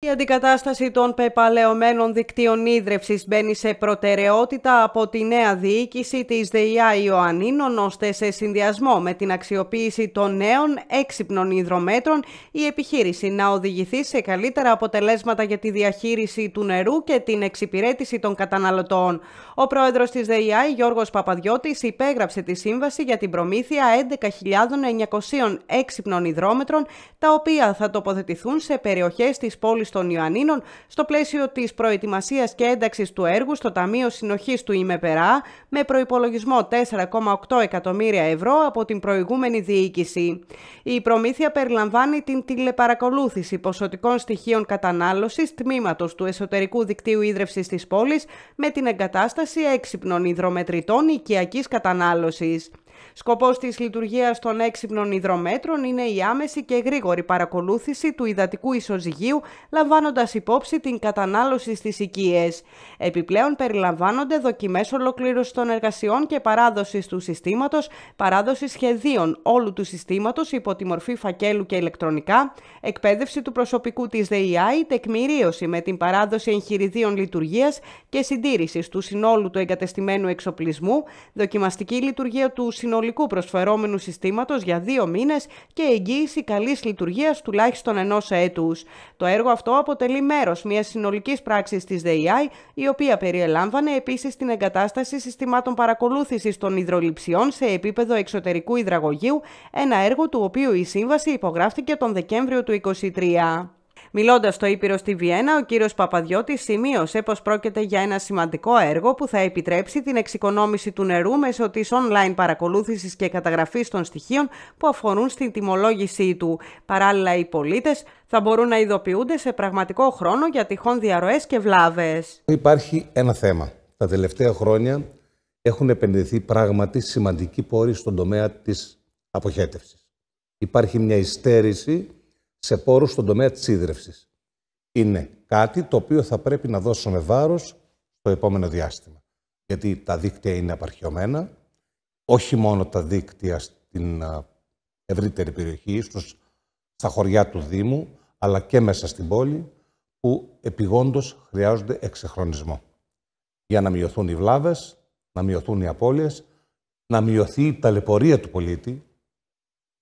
Η αντικατάσταση των πεπαλαιωμένων δικτύων ίδρυυση μπαίνει σε προτεραιότητα από τη νέα διοίκηση της ΔΕΙΑ Ιωαννίνων, ώστε σε συνδυασμό με την αξιοποίηση των νέων έξυπνων υδρομέτρων η επιχείρηση να οδηγηθεί σε καλύτερα αποτελέσματα για τη διαχείριση του νερού και την εξυπηρέτηση των καταναλωτών. Ο πρόεδρος της ΔΕΙΑ, Γιώργος Παπαδιώτης, υπέγραψε τη σύμβαση για την προμήθεια 11.900 έξυπνων υδρόμετρων, τα οποία θα τοποθετηθούν σε περιοχές της πόλης των Ιωαννίνων στο πλαίσιο της προετοιμασίας και ένταξης του έργου στο Ταμείο Συνοχής του ΙΜΕΠΕΡΑ με προϋπολογισμό 4,8 εκατομμύρια ευρώ από την προηγούμενη διοίκηση. Η προμήθεια περιλαμβάνει την τηλεπαρακολούθηση ποσοτικών στοιχείων κατανάλωσης τμήματος του εσωτερικού δικτύου ίδρυυση της Πόλης με την εγκατάσταση έξυπνων υδρομετρητών οικιακής κατανάλωσης. Σκοπός της λειτουργίας των έξυπνων υδρομέτρων είναι η άμεση και γρήγορη παρακολούθηση του υδατικού ισοζυγίου, λαμβάνοντας υπόψη την κατανάλωση στις οικίες. Επιπλέον περιλαμβάνονται δοκιμές ολοκλήρωσης των εργασιών και παράδοσης του συστήματος, παράδοση σχεδίων όλου του συστήματος υπό τη μορφή φακέλου και ηλεκτρονικά, εκπαίδευση του προσωπικού της ΔΕΙΑΗ, τεκμηρίωση με την παράδοση εγχειριδίων λειτουργίας και συντήρησης του συνόλου του εγκατεστημένου εξοπλισμού, δοκιμαστική λειτουργία του συνολικού προσφερόμενου συστήματος για δύο μήνες και εγγύηση καλής λειτουργίας τουλάχιστον ενός έτους. Το έργο αυτό αποτελεί μέρος μιας συνολικής πράξης της ΔΕΙΑΙ, η οποία περιέλαμβανε επίσης την εγκατάσταση συστημάτων παρακολούθησης των υδροληψιών σε επίπεδο εξωτερικού υδραγωγείου, ένα έργο του οποίου η σύμβαση υπογράφτηκε τον Δεκέμβριο του 2023. Μιλώντας στο Ήπειρο στη Βιέννα, ο κύριος Παπαδιώτης σημείωσε πως πρόκειται για ένα σημαντικό έργο που θα επιτρέψει την εξοικονόμηση του νερού μέσω της online παρακολούθησης και καταγραφής των στοιχείων που αφορούν στην τιμολόγησή του. Παράλληλα, οι πολίτες θα μπορούν να ειδοποιούνται σε πραγματικό χρόνο για τυχόν διαρροές και βλάβες. Υπάρχει ένα θέμα. Τα τελευταία χρόνια έχουν επενδυθεί πράγματι σημαντικοί πόροι στον τομέα της αποχέτευσης. Υπάρχει μια υστέρηση σε πόρους στον τομέα της ίδρυυσης. Είναι κάτι το οποίο θα πρέπει να δώσουμε βάρος στο επόμενο διάστημα. Γιατί τα δίκτυα είναι απαρχιωμένα, όχι μόνο τα δίκτυα στην ευρύτερη περιοχή, στους, στα χωριά του Δήμου, αλλά και μέσα στην πόλη, που επιγόντως χρειάζονται εξεχρονισμό. Για να μειωθούν οι βλάβες, να μειωθούν οι απώλειες, να μειωθεί η ταλαιπωρία του πολίτη,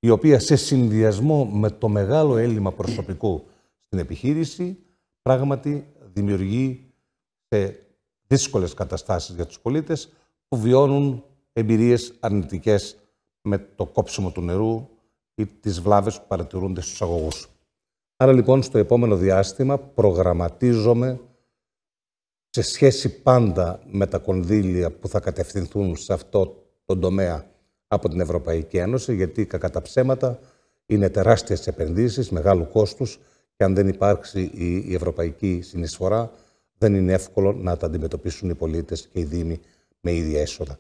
η οποία σε συνδυασμό με το μεγάλο έλλειμμα προσωπικού στην επιχείρηση, πράγματι δημιουργεί σε δύσκολες καταστάσεις για τους πολίτες που βιώνουν εμπειρίες αρνητικές με το κόψιμο του νερού ή τις βλάβες που παρατηρούνται στους αγωγούς. Άρα λοιπόν στο επόμενο διάστημα προγραμματίζομαι σε σχέση πάντα με τα κονδύλια που θα κατευθυνθούν σε αυτό το τομέα από την Ευρωπαϊκή Ένωση, γιατί κακά ψέματα είναι τεράστιες επενδύσεις, μεγάλου κόστους και αν δεν υπάρξει η, ευρωπαϊκή συνεισφορά δεν είναι εύκολο να τα αντιμετωπίσουν οι πολίτες και οι δήμοι με ίδια έσοδα.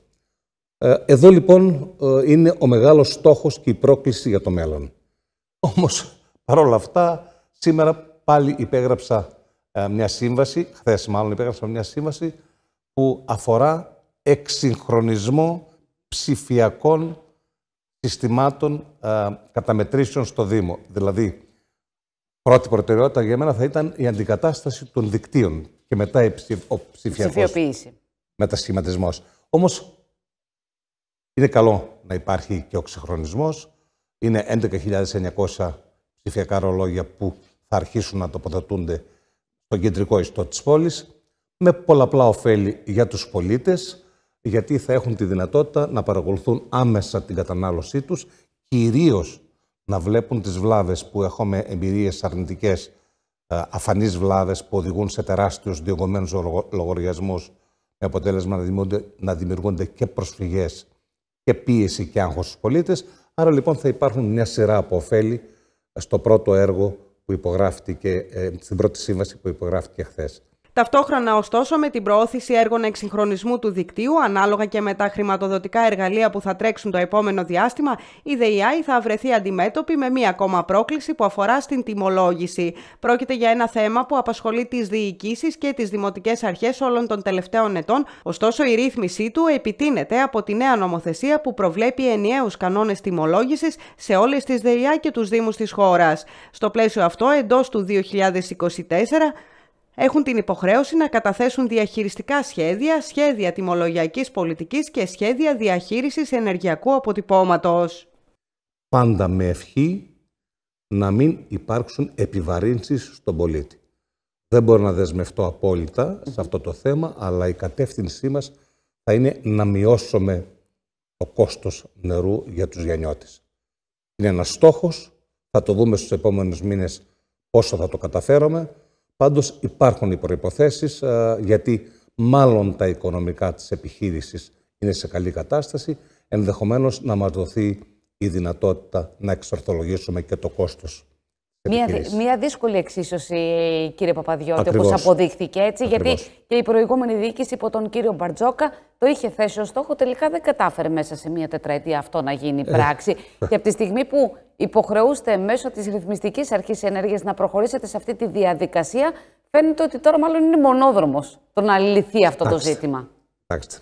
Ε, εδώ λοιπόν ε, είναι ο μεγάλος στόχος και η πρόκληση για το μέλλον. Όμως παρόλα αυτά σήμερα πάλι υπέγραψα ε, μια σύμβαση, χθες μάλλον υπέγραψα μια σύμβαση που αφορά εξυγχρονισμό ψηφιακών συστημάτων ε, καταμετρήσεων στο Δήμο. Δηλαδή, πρώτη προτεραιότητα για μένα θα ήταν η αντικατάσταση των δικτύων και μετά η ο ψηφιακός μετασχηματισμός. Όμως, είναι καλό να υπάρχει και ο ξεχρονισμός. Είναι 11.900 ψηφιακά ρολόγια που θα αρχίσουν να τοποθετούνται στο κεντρικό ιστό της πόλης με πολλαπλά ωφέλη για τους πολίτες, γιατί θα έχουν τη δυνατότητα να παρακολουθούν άμεσα την κατανάλωσή τους, κυρίως να βλέπουν τις βλάβες που έχουμε εμπειρίες αρνητικές, ε, αφανείς βλάβες που οδηγούν σε τεράστιους διωγωμένους λογαριασμούς με αποτέλεσμα να, δημιουργούνται και προσφυγές και πίεση και άγχος στους πολίτες. Άρα λοιπόν θα υπάρχουν μια σειρά από ωφέλη στο πρώτο έργο που υπογράφτηκε, ε, στην πρώτη σύμβαση που υπογράφτηκε χθες. Ταυτόχρονα, ωστόσο, με την προώθηση έργων εξυγχρονισμού του δικτύου, ανάλογα και με τα χρηματοδοτικά εργαλεία που θα τρέξουν το επόμενο διάστημα, η ΔΕΙΑΗ θα βρεθεί αντιμέτωπη με μία ακόμα πρόκληση που αφορά στην τιμολόγηση. Πρόκειται για ένα θέμα που απασχολεί τις διοικήσεις και τις δημοτικές αρχές όλων των τελευταίων ετών, ωστόσο η ρύθμιση του επιτείνεται από τη νέα νομοθεσία που προβλέπει ενιαίους κανόνες τιμολόγησης σε όλες τις ΔΕΙΑ και τους Δήμους της χώρας. Στο πλαίσιο αυτό, εντός του 2024, έχουν την υποχρέωση να καταθέσουν διαχειριστικά σχέδια, σχέδια τιμολογιακής πολιτικής και σχέδια διαχείρισης ενεργειακού αποτυπώματος. Πάντα με ευχή να μην υπάρξουν επιβαρύνσεις στον πολίτη. Δεν μπορώ να δεσμευτώ απόλυτα σε αυτό το θέμα, αλλά η κατεύθυνσή μας θα είναι να μειώσουμε το κόστος νερού για τους γενιώτες. Είναι ένας στόχος, θα το δούμε στους επόμενους μήνες πόσο θα το καταφέρουμε, Πάντως υπάρχουν οι προϋποθέσεις ε, γιατί μάλλον τα οικονομικά της επιχείρησης είναι σε καλή κατάσταση, ενδεχομένως να μας δοθεί η δυνατότητα να εξορθολογήσουμε και το κόστος μια, μια δύσκολη εξίσωση, κύριε Παπαδιώτη, όπως αποδείχθηκε έτσι. Γιατί και η προηγούμενη διοίκηση υπό τον κύριο Μπαρτζόκα το είχε θέσει ως στόχο. Τελικά δεν κατάφερε μέσα σε μια τετραετία αυτό να γίνει ε. πράξη. Και από τη στιγμή που υποχρεούστε μέσω της ρυθμιστικής αρχής ενέργειας να προχωρήσετε σε αυτή τη διαδικασία, φαίνεται ότι τώρα μάλλον είναι μονόδρομος το να λυθεί αυτό το ζήτημα. εντάξει.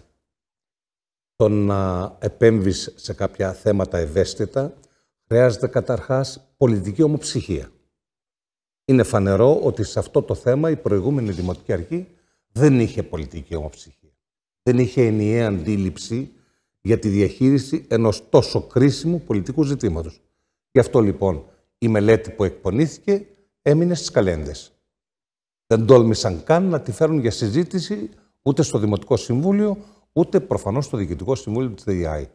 Το να επέμβεις σε κάποια θέματα ευαίσθητα χρειάζεται καταρχάς πολιτική ομοψυχία. Είναι φανερό ότι σε αυτό το θέμα η προηγούμενη Δημοτική Αρχή δεν είχε πολιτική ομοψυχία. Δεν είχε ενιαία αντίληψη για τη διαχείριση ενός τόσο κρίσιμου πολιτικού ζητήματος. Γι' αυτό λοιπόν η μελέτη που εκπονήθηκε έμεινε στις καλέντες. Δεν τόλμησαν καν να τη φέρουν για συζήτηση ούτε στο Δημοτικό Συμβούλιο, ούτε προφανώς στο Διοικητικό Συμβούλιο της ΔΕΙΑΗ.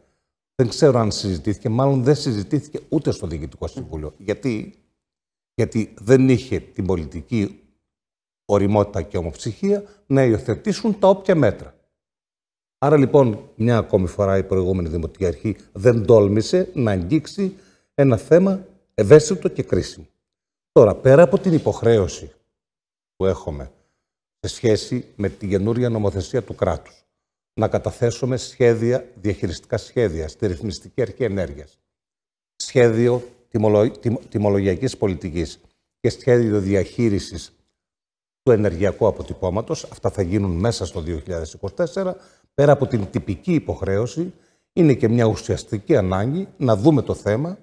Δεν ξέρω αν συζητήθηκε, μάλλον δεν συζητήθηκε ούτε στο Διοικητικό Συμβούλιο. Γιατί γιατί δεν είχε την πολιτική οριμότητα και ομοψυχία να υιοθετήσουν τα όποια μέτρα. Άρα λοιπόν μια ακόμη φορά η προηγούμενη Δημοτική Αρχή δεν τόλμησε να αγγίξει ένα θέμα ευαίσθητο και κρίσιμο. Τώρα, πέρα από την υποχρέωση που έχουμε σε σχέση με τη καινούρια νομοθεσία του κράτους, να καταθέσουμε σχέδια, διαχειριστικά σχέδια στη ρυθμιστική αρχή ενέργειας, σχέδιο τιμολο, τιμολογιακής και σχέδιο διαχείρισης του ενεργειακού αποτυπώματος, αυτά θα γίνουν μέσα στο 2024, πέρα από την τυπική υποχρέωση, είναι και μια ουσιαστική ανάγκη να δούμε το θέμα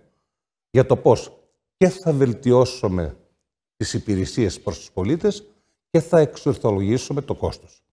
για το πώς και θα βελτιώσουμε τις υπηρεσίες προς τους πολίτες και θα εξορθολογήσουμε το κόστος.